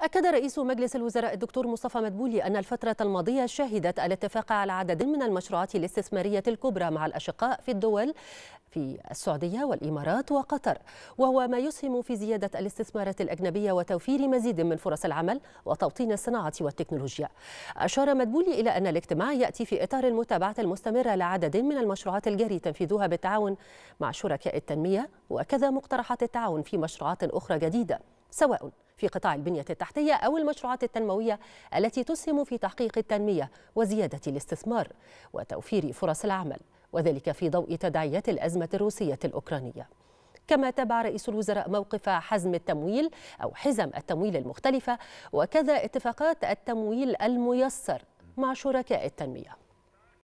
أكد رئيس مجلس الوزراء الدكتور مصطفى مدبولي أن الفترة الماضية شهدت الاتفاق على عدد من المشروعات الاستثمارية الكبرى مع الأشقاء في الدول في السعودية والإمارات وقطر وهو ما يسهم في زيادة الاستثمارات الأجنبية وتوفير مزيد من فرص العمل وتوطين الصناعة والتكنولوجيا أشار مدبولي إلى أن الاجتماع يأتي في إطار المتابعة المستمرة لعدد من المشروعات الجاري تنفيذها بالتعاون مع شركاء التنمية وكذا مقترحات التعاون في مشروعات أخرى جديدة سواء في قطاع البنية التحتية أو المشروعات التنموية التي تسهم في تحقيق التنمية وزيادة الاستثمار وتوفير فرص العمل وذلك في ضوء تداعيات الأزمة الروسية الأوكرانية كما تابع رئيس الوزراء موقف حزم التمويل أو حزم التمويل المختلفة وكذا اتفاقات التمويل الميسر مع شركاء التنميه